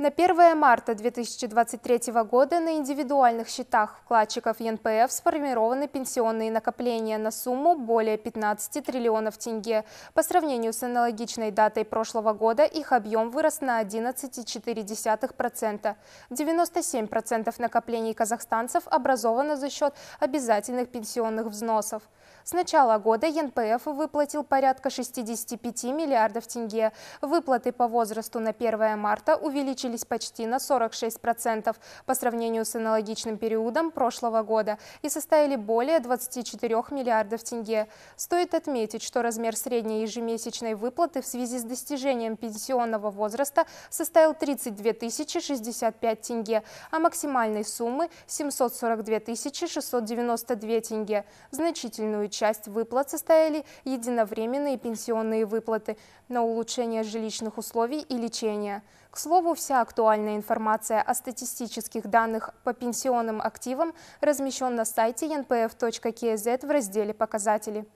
На 1 марта 2023 года на индивидуальных счетах вкладчиков ЕНПФ сформированы пенсионные накопления на сумму более 15 триллионов тенге. По сравнению с аналогичной датой прошлого года их объем вырос на 11,4%. 97% накоплений казахстанцев образовано за счет обязательных пенсионных взносов. С начала года ЕНПФ выплатил порядка 65 миллиардов тенге. Выплаты по возрасту на 1 марта увеличились увеличились почти на 46% по сравнению с аналогичным периодом прошлого года и составили более 24 миллиардов тенге. Стоит отметить, что размер средней ежемесячной выплаты в связи с достижением пенсионного возраста составил 32 065 тенге, а максимальной суммы 742 692 тенге. Значительную часть выплат составили единовременные пенсионные выплаты на улучшение жилищных условий и лечения. К слову, вся актуальная информация о статистических данных по пенсионным активам размещена на сайте npf.kz в разделе «Показатели».